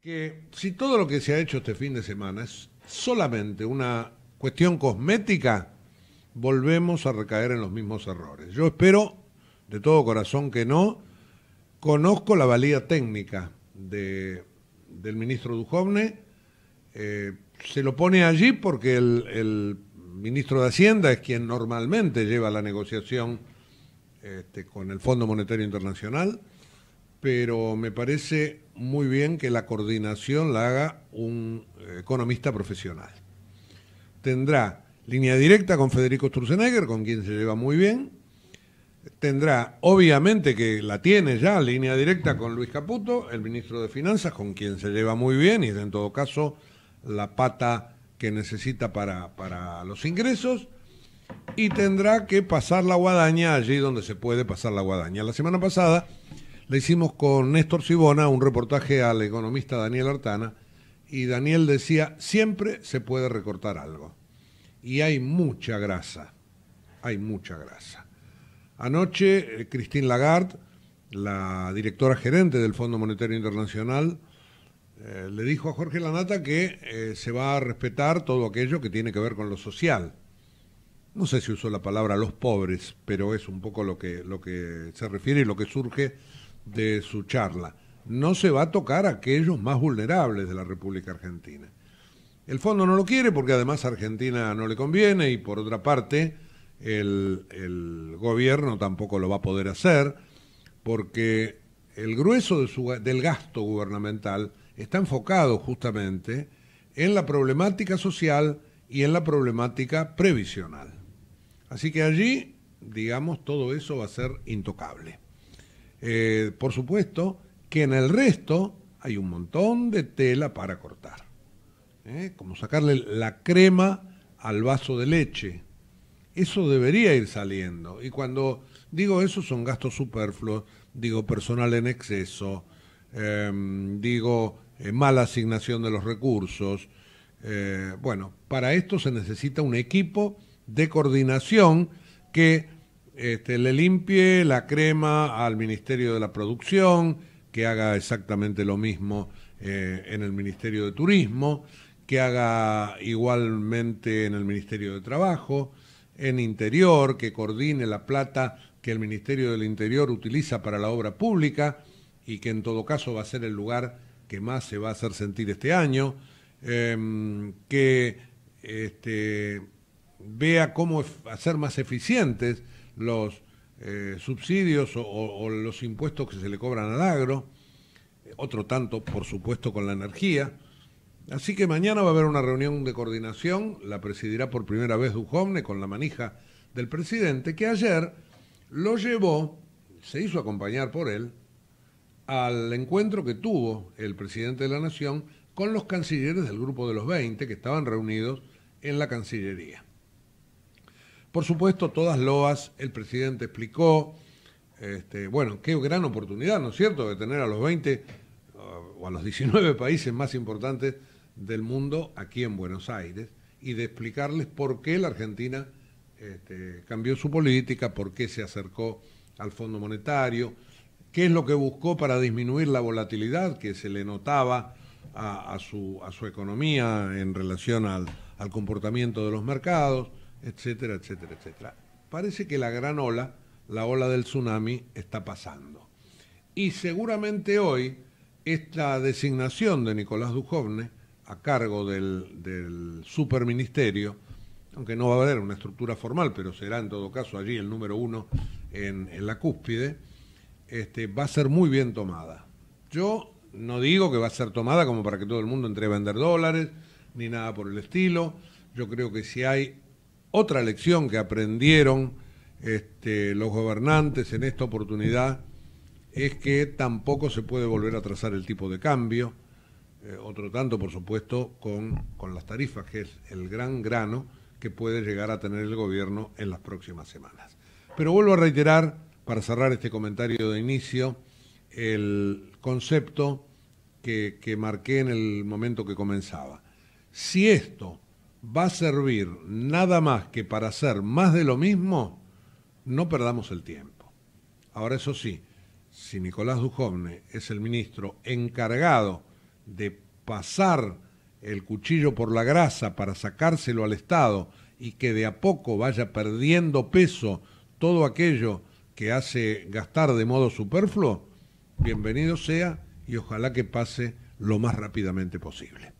que si todo lo que se ha hecho este fin de semana es solamente una cuestión cosmética, volvemos a recaer en los mismos errores. Yo espero de todo corazón que no. Conozco la valía técnica del ministro Dujovne. Eh, se lo pone allí porque el, ministro de Hacienda es quien normalmente lleva la negociación este, con el Fondo Monetario Internacional pero me parece muy bien que la coordinación la haga un eh, economista profesional. Tendrá línea directa con Federico Sturzenegger, con quien se lleva muy bien. Tendrá, obviamente que la tiene ya, línea directa con Luis Caputo, el ministro de Finanzas, con quien se lleva muy bien y en todo caso la pata que necesita para, para los ingresos. Y tendrá que pasar la guadaña allí donde se puede pasar la guadaña. La semana pasada le hicimos con Néstor Sibona, un reportaje al economista Daniel Artana, y Daniel decía, siempre se puede recortar algo. Y hay mucha grasa, hay mucha grasa. Anoche, eh, Christine Lagarde, la directora gerente del Fondo Monetario Internacional, eh, le dijo a Jorge Lanata que eh, se va a respetar todo aquello que tiene que ver con lo social. No sé si usó la palabra los pobres, pero es un poco lo que, lo que se refiere y lo que surge de su charla, no se va a tocar a aquellos más vulnerables de la República Argentina. El fondo no lo quiere porque además a Argentina no le conviene y por otra parte el, el gobierno tampoco lo va a poder hacer porque el grueso de su, del gasto gubernamental está enfocado justamente en la problemática social y en la problemática previsional. Así que allí, digamos, todo eso va a ser intocable. Eh, por supuesto que en el resto hay un montón de tela para cortar. ¿eh? Como sacarle la crema al vaso de leche. Eso debería ir saliendo. Y cuando digo eso son gastos superfluos, digo personal en exceso, em, digo eh, mala asignación de los recursos. bueno, para esto se necesita un equipo de coordinación que este, le limpie la crema al Ministerio de la Producción, que haga exactamente lo mismo eh, en el Ministerio de Turismo, que haga igualmente en el Ministerio de Trabajo, en Interior, que coordine la plata que el Ministerio del Interior utiliza para la obra pública y que en todo caso va a ser el lugar que más se va a hacer sentir este año, em, que este, vea cómo hacer más eficientes los eh, subsidios o, o, los impuestos que se le cobran al agro, otro tanto, por supuesto, con la energía. Así que mañana va a haber una reunión de coordinación, la presidirá por primera vez Dujovne con la manija del presidente, que ayer lo llevó, se hizo acompañar por él, al encuentro que tuvo el presidente de la Nación con los cancilleres del Grupo de los 20 que estaban reunidos en la Cancillería. Por supuesto, todas loas, el presidente explicó, este, bueno, qué gran oportunidad, ¿no es cierto?, de tener a los 20 uh, o a los 19 países más importantes del mundo aquí en Buenos Aires y de explicarles por qué la Argentina este, cambió su política, por qué se acercó al Fondo Monetario, qué es lo que buscó para disminuir la volatilidad que se le notaba a, su, economía en relación al comportamiento de los mercados etcétera, etcétera, etcétera. Parece que la gran ola, la ola del tsunami, está pasando. Y seguramente hoy esta designación de Nicolás Dujovne a cargo del, del superministerio, aunque no va a haber una estructura formal, pero será en todo caso allí el número uno en, la cúspide, este, va a ser muy bien tomada. Yo no digo que va a ser tomada como para que todo el mundo entre a vender dólares, ni nada por el estilo. Yo creo que si hay otra lección que aprendieron este, los gobernantes en esta oportunidad es que tampoco se puede volver a trazar el tipo de cambio, eh, otro tanto, por supuesto, con, las tarifas, que es el gran grano que puede llegar a tener el gobierno en las próximas semanas. Pero vuelvo a reiterar, para cerrar este comentario de inicio, el concepto que, que marqué en el momento que comenzaba. Si esto va a servir nada más que para hacer más de lo mismo, no perdamos el tiempo. Ahora, eso sí, si Nicolás Dujovne es el ministro encargado de pasar el cuchillo por la grasa para sacárselo al Estado y que de a poco vaya perdiendo peso todo aquello que hace gastar de modo superfluo, bienvenido sea y ojalá que pase lo más rápidamente posible.